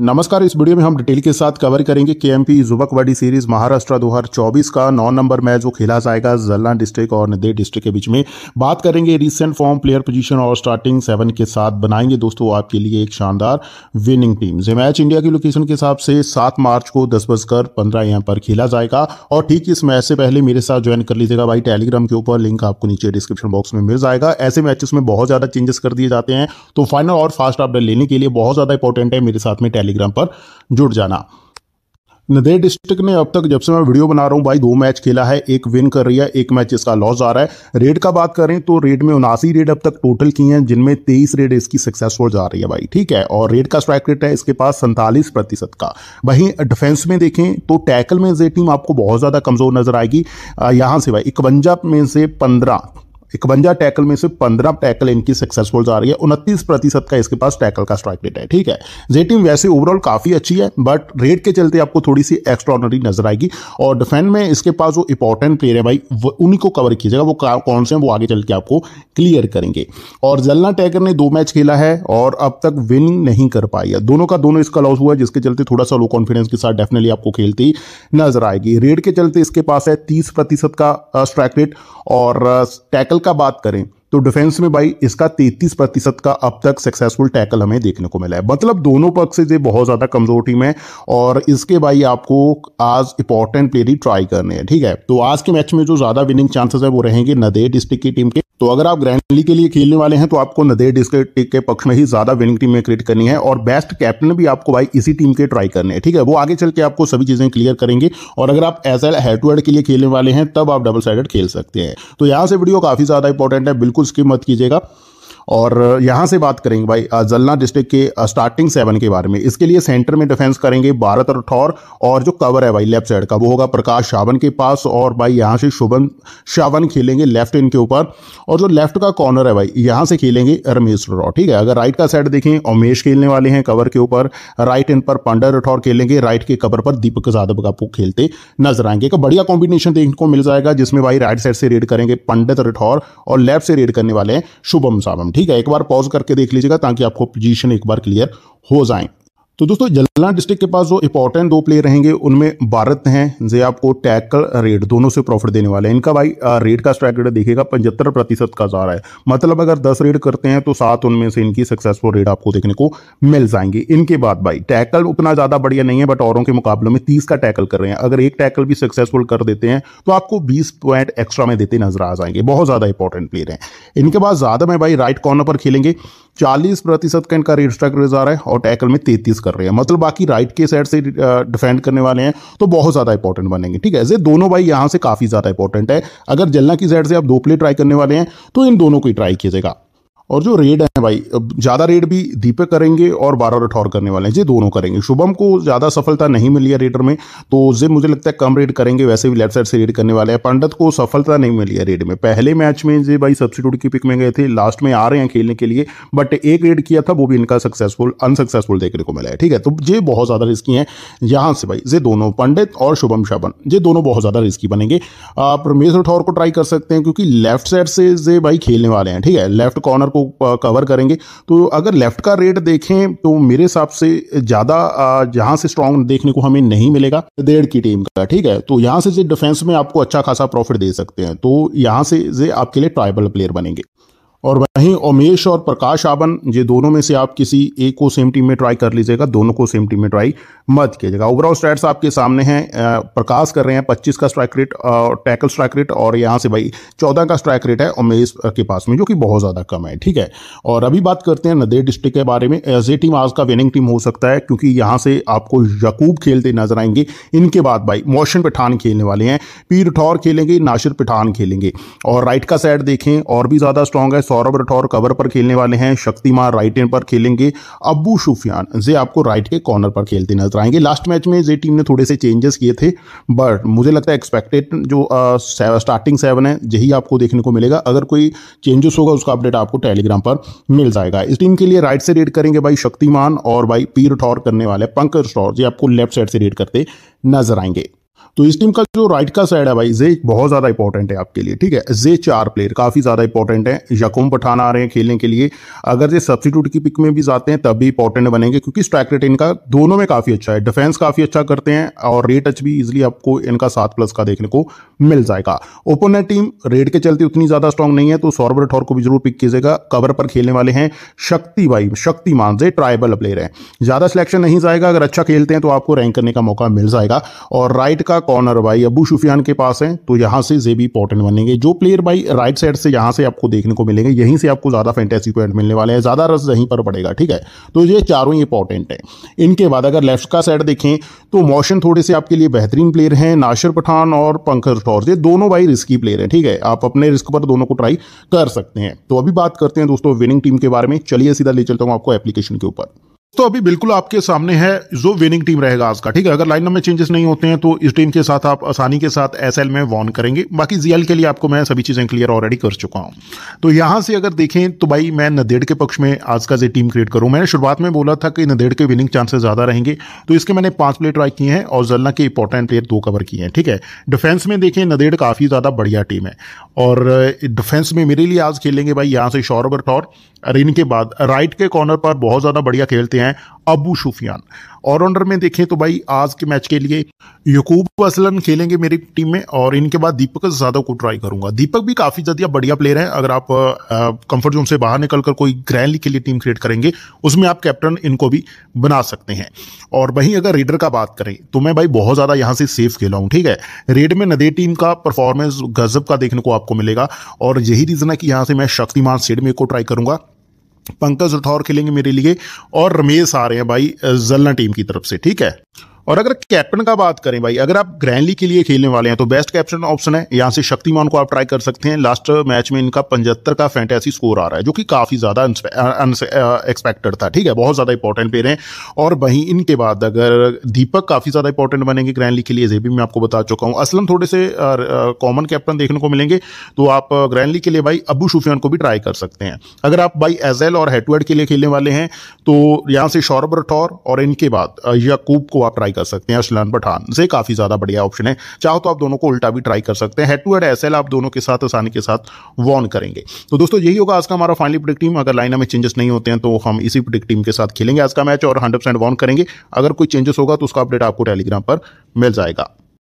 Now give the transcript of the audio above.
नमस्कार इस वीडियो में हम डिटेल के साथ कवर करेंगे के एम पी युवक कबड्डी सीरीज महाराष्ट्र 2024 का नौ नंबर मैच जो खेला जाएगा जल्ला डिस्ट्रिक्ट और नदेड़ डिस्ट्रिक्ट के बीच में बात करेंगे रिसेंट फॉर्म प्लेयर पोजीशन और स्टार्टिंग सेवन के साथ बनाएंगे दोस्तों आपके लिए एक शानदार विनिंग टीम ये मैच इंडिया की लोकेशन के हिसाब से सात मार्च को दस बजकर पंद्रह एम पर खेला जाएगा और ठीक इस मैच से पहले मेरे साथ ज्वाइन कर लीजिएगा भाई टेलीग्राम के ऊपर लिंक आपको नीचे डिस्क्रिप्शन बॉक्स में मिल जाएगा ऐसे मैचेस में बहुत ज़्यादा चेंजेस कर दिए जाते हैं तो फाइनल और फास्ट अपडेट लेने के लिए बहुत ज़्यादा इंपॉर्टेंट है मेरे साथ में टेलीग्राम पर जुड़ जाना नदेड़ डिस्ट्रिक्ट ने अब तक जब से मैं वीडियो बना रहा हूँ भाई दो मैच खेला है एक विन कर रही है एक मैच इसका लॉस आ रहा है रेड का बात करें तो रेड में उनासी रेड अब तक टोटल की हैं जिनमें तेईस रेड इसकी सक्सेसफुल जा रही है भाई ठीक है और रेड का स्ट्राइक रेट है इसके पास सैंतालीस प्रतिशत का वहीं डिफेंस में देखें तो टैकल में ये टीम आपको बहुत ज़्यादा कमज़ोर नजर आएगी यहाँ से भाई इकवंजा में से पंद्रह इकवंजा टैकल में से पंद्रह टैकल इनकी सक्सेसफुल जा रही है उनतीस प्रतिशत का इसके पास टैकल का स्ट्राइक रेट है ठीक है जे टीम वैसे ओवरऑल काफ़ी अच्छी है बट रेट के चलते आपको थोड़ी सी एक्स्ट्रॉनरी नजर आएगी और डिफेंड में इसके पास जो इंपॉर्टेंट प्लेयर है भाई उन्हीं को कवर कीजिएगा वो कौन से हैं वो आगे चल के आपको क्लियर करेंगे और जलना टैगर ने दो मैच खेला है और अब तक विन नहीं कर पाई है दोनों का दोनों इसका लॉस हुआ है जिसके चलते थोड़ा सा लो कॉन्फिडेंस के साथ डेफिनेटली आपको खेलती नजर आएगी रेड के चलते इसके पास है तीस प्रतिशत का स्ट्राइक रेट और टैकल का बात करें तो डिफेंस में भाई इसका 33 प्रतिशत का अब तक सक्सेसफुल टैकल हमें देखने को मिला है मतलब दोनों पक्ष से बहुत ज़्यादा कमजोर टीम है और इसके भाई आपको आज इंपॉर्टेंट प्लेयर ही ट्राई करने हैं ठीक है तो आज के मैच में जो ज़्यादा विनिंग चांसेस है वो रहेंगे नदे डिस्ट्रिक्ट की टीम के तो अगर आप ग्रैंड लीग के लिए खेलने वाले हैं तो आपको नदेड इसके के पक्ष में ही ज़्यादा विनिंग टीम में क्रिएट करनी है और बेस्ट कैप्टन भी आपको भाई इसी टीम के ट्राई करने हैं ठीक है वो आगे चल के आपको सभी चीज़ें क्लियर करेंगे और अगर आप S L head to head के लिए खेलने वाले हैं तब आप डबल साइडेड खेल सकते हैं तो यहां से वीडियो काफ़ी ज़्यादा इंपॉर्टेंट है बिल्कुल स्किप मत कीजिएगा और यहाँ से बात करेंगे भाई जलना डिस्ट्रिक्ट के स्टार्टिंग सेवन के बारे में इसके लिए सेंटर में डिफेंस करेंगे भारत राठौर और जो कवर है भाई लेफ्ट साइड का वो होगा प्रकाश शावन के पास और भाई यहाँ से शुभम शावन खेलेंगे लेफ्ट इनके ऊपर और जो लेफ्ट का कॉर्नर है भाई यहाँ से खेलेंगे रमेश राठौर ठीक है अगर राइट का साइड देखें उमेश खेलने वाले हैं कवर के ऊपर राइट इन पर पांडर राठौर खेलेंगे राइट के कवर पर दीपक यादव का खेलते नजर आएंगे एक बढ़िया कॉम्बिनेशन देखने को मिल जाएगा जिसमें भाई राइट साइड से रेड करेंगे पंडित राठौर और लेफ्ट से रेड करने वाले हैं शुभम सावन ठीक है एक बार पॉज करके देख लीजिएगा ताकि आपको पोजीशन एक बार क्लियर हो जाए तो दोस्तों जलना डिस्ट्रिक्ट के पास जो इंपॉर्टेंट दो प्लेयर रहेंगे उनमें भारत हैं जे आपको टैकल रेट दोनों से प्रॉफिट देने वाले हैं इनका भाई रेट का स्ट्राइक रेट देखिएगा पचहत्तर प्रतिशत का जा रहा है मतलब अगर दस रेड करते हैं तो सात उनमें से इनकी सक्सेसफुल रेट आपको देखने को मिल जाएंगे इनके बाद भाई टैकल उतना ज़्यादा बढ़िया नहीं है बट औरों के मुकाबले में तीस का टैकल कर रहे हैं अगर एक टैकल भी सक्सेसफुल कर देते हैं तो आपको बीस पॉइंट एक्स्ट्रा में देते नजर आ जाएंगे बहुत ज़्यादा इंपॉर्टेंट प्लेयर हैं इनके बाद ज़्यादा में भाई राइट कॉर्नर पर खेलेंगे चालीस प्रतिशत का इनका रेट स्ट्राइक रेट जा रहा है और टैकल में तैतीस का कर रहे हैं मतलब बाकी राइट के साइड से डिफेंड करने वाले हैं तो बहुत ज़्यादा इंपॉर्टेंट बनेंगे ठीक है ऐसे दोनों भाई यहां से काफ़ी ज़्यादा इंपॉर्टेंट है अगर जलना की साइड से आप दो प्ले ट्राई करने वाले हैं तो इन दोनों को ही ट्राई कीजिएगा और जो रेड है भाई ज़्यादा रेड भी दीपक करेंगे और बारह राठौर करने वाले हैं जी दोनों करेंगे शुभम को ज़्यादा सफलता नहीं मिली है रेडर में तो जे मुझे लगता है कम रेड करेंगे वैसे भी लेफ्ट साइड से रेड करने वाले हैं पंडित को सफलता नहीं मिली है रेड में पहले मैच में जे भाई सब्सिट्यूट की पिक में गए थे लास्ट में आ रहे हैं खेलने के लिए बट एक रेड किया था वो भी इनका सक्सेसफुल अनसक्सेसफुल देखने को मिला है ठीक है तो ये बहुत ज़्यादा रिस्की है यहां से भाई ये दोनों पंडित और शुभम शबन जे दोनों बहुत ज़्यादा रिस्की बनेंगे आप रमेश राठौर को ट्राई कर सकते हैं क्योंकि लेफ्ट साइड से जे भाई खेलने वाले हैं ठीक है लेफ्ट कॉर्नर को कवर करेंगे तो अगर लेफ़्ट का रेट देखें तो मेरे हिसाब से ज़्यादा जहां से स्ट्रॉन्ग देखने को हमें नहीं मिलेगा देड़ की टीम का ठीक है तो यहां से डिफेंस में आपको अच्छा खासा प्रॉफिट दे सकते हैं तो यहाँ से आपके लिए ट्राइबल प्लेयर बनेंगे और वहीं ओमेश और प्रकाश आबन ये दोनों में से आप किसी एक को सेम टीम में ट्राई कर लीजिएगा दोनों को सेम टीम में ट्राई मत कीजिएगा ओवरऑल स्टैट्स आपके सामने हैं प्रकाश कर रहे हैं 25 का strike rate tackle strike rate और यहाँ से भाई 14 का स्ट्राइक रेट है उमेश के पास में जो कि बहुत ज़्यादा कम है ठीक है और अभी बात करते हैं नदेड डिस्ट्रिक्ट के बारे में एज ए टीम आज का विनिंग टीम हो सकता है क्योंकि यहाँ से आपको यकूब खेलते नजर आएंगे इनके बाद भाई मोशन पठान खेलने वाले हैं पीर ठौर खेलेंगे नाशिर पठान खेलेंगे और राइट का साइड देखें और भी ज़्यादा स्ट्रॉन्ग है सौरभ राठौर कवर पर खेलने वाले हैं शक्तिमान राइट एंड पर खेलेंगे अबू सुफियान जे आपको राइट के कॉर्नर पर खेलते नजर आएंगे लास्ट मैच में जे टीम ने थोड़े से चेंजेस किए थे बट मुझे लगता है एक्सपेक्टेड जो स्टार्टिंग सेवन है यही आपको देखने को मिलेगा अगर कोई चेंजेस होगा उसका अपडेट आपको टेलीग्राम पर मिल जाएगा इस टीम के लिए राइट से रेड करेंगे भाई शक्तिमान और भाई पीर ठौर करने वाले पंकज ठौर जी आपको लेफ्ट साइड से रेड करते नजर आएंगे तो इस टीम का जो राइट का साइड है भाई जे बहुत ज़्यादा इंपॉर्टेंट है आपके लिए ठीक है जे चार प्लेयर काफ़ी ज़्यादा इंपॉर्टेंट है यकूम पठान आ रहे हैं खेलने के लिए अगर ये सब्सिट्यूट की पिक में भी जाते हैं तब भी इंपॉर्टेंट बनेंगे क्योंकि स्ट्राइक रेट इनका दोनों में काफ़ी अच्छा है डिफेंस काफ़ी अच्छा करते हैं और रेट टच भी इजिली आपको इनका सात प्लस का देखने को मिल जाएगा ओपोनेंट टीम रेड के चलते उतनी ज़्यादा स्ट्रॉन्ग नहीं है तो सौरभ राठौर को भी जरूर पिक कीजिएगा कवर पर खेलने वाले हैं शक्ति भाई शक्ति मान से ट्राइबल प्लेयर है ज़्यादा सिलेक्शन नहीं जाएगा अगर अच्छा खेलते हैं तो आपको रैंक करने का मौका मिल जाएगा और राइट का कॉर्नर भाई अबू सुफियान के पास है तो यहां से जेबी पॉटन बनेंगे जो प्लेयर भाई राइट साइड से यहां से आपको देखने को मिलेंगे यहीं से आपको ज़्यादा फैंटेसी पॉइंट मिलने वाले हैं ज़्यादा रस यहीं पर पड़ेगा ठीक है तो ये चारों इंपॉर्टेंट है इनके बाद अगर लेफ्ट का साइड देखें तो मोशन थोड़े से आपके लिए बेहतरीन प्लेयर हैं नाशिर पठान और पंकज ठौर ये दोनों भाई रिस्की प्लेयर हैं ठीक है आप अपने रिस्क पर दोनों को ट्राई कर सकते हैं तो अभी बात करते हैं दोस्तों विनिंग टीम के बारे में चलिए सीधा ले चलता हूँ आपको एप्लीकेशन के ऊपर तो अभी बिल्कुल आपके सामने है जो विनिंग टीम रहेगा आज का ठीक है अगर लाइन में चेंजेस नहीं होते हैं तो इस टीम के साथ आप आसानी के साथ एस में वॉन करेंगे बाकी जीएल के लिए आपको मैं सभी चीज़ें क्लियर ऑलरेडी कर चुका हूं तो यहां से अगर देखें तो भाई मैं नदेड़ के पक्ष में आज का जो टीम क्रिएट करूं मैंने शुरुआत में बोला था कि नदेड़ के विनिंग चांसेस ज़्यादा रहेंगे तो इसके मैंने पांच प्लेयर ट्राई किए हैं और जलना के इंपॉर्टेंट प्लेयर दो कवर किए हैं ठीक है डिफेंस में देखें नदेड़ काफ़ी ज़्यादा बढ़िया टीम है और डिफेंस में मेरे लिए आज खेलेंगे भाई यहाँ से शौरभ टॉर और इनके बाद राइट के कॉर्नर पर बहुत ज़्यादा बढ़िया खेलते हैं हैं अबू सुफियान ऑलराउंडर में देखें तो भाई आज के मैच के लिए यकूब असलन खेलेंगे मेरी टीम में और इनके बाद दीपक यादव को ट्राई करूंगा दीपक भी काफ़ी ज़्यादा बढ़िया प्लेयर है अगर आप कंफर्ट जोन से बाहर निकलकर कोई ग्रैंड लीग के लिए टीम क्रिएट करेंगे उसमें आप कैप्टन इनको भी बना सकते हैं और वहीं अगर रेडर का बात करें तो मैं भाई बहुत ज़्यादा यहाँ से सेफ खेला हूँ ठीक है रेड में नदे टीम का परफॉर्मेंस गजब का देखने को आपको मिलेगा और यही रीज़न है कि यहाँ से मैं शक्तिमान स्टेडमे को ट्राई करूंगा पंकज राठौर खेलेंगे मेरे लिए और रमेश आ रहे हैं भाई जलना टीम की तरफ से ठीक है और अगर कैप्टन का बात करें भाई अगर आप ग्रैंडली के लिए खेलने वाले हैं तो बेस्ट कैप्टन ऑप्शन है यहाँ से शक्तिमान को आप ट्राई कर सकते हैं लास्ट मैच में इनका पंजहत्तर का फैंटेसी स्कोर आ रहा है जो कि काफ़ी ज़्यादा एक्सपेक्टेड था ठीक है बहुत ज़्यादा इंपॉर्टेंट प्लेयर है और वहीं इनके बाद अगर दीपक काफ़ी ज़्यादा इंपॉर्टेंट बनेंगे ग्रैंडली के लिए ये भी मैं आपको बता चुका हूँ असलम थोड़े से कॉमन कैप्टन देखने को मिलेंगे तो आप ग्रैंडली के लिए भाई अबू शुफियान को भी ट्राई कर सकते हैं अगर आप भाई एजेल और हेटवर्ड के लिए खेलने वाले हैं तो यहाँ से शौरभ राठौर और इनके बाद यकूब को आप ट्राई ट्राई कर सकते हैं असलन पठान से काफ़ी ज़्यादा बढ़िया ऑप्शन है चाहो तो आप दोनों को उल्टा भी ट्राई कर सकते हैं हेड टू हेड एस आप दोनों के साथ आसानी के साथ वॉन करेंगे तो दोस्तों यही होगा आज का हमारा फाइनल प्रिडिक्ट टीम अगर लाइना में चेंजेस नहीं होते हैं तो हम इसी प्रिडिक्ट टीम के साथ खेलेंगे आज का मैच और हंड्रेड वॉन करेंगे अगर कोई चेंजेस होगा तो उसका अपडेट आपको टेलीग्राम पर मिल जाएगा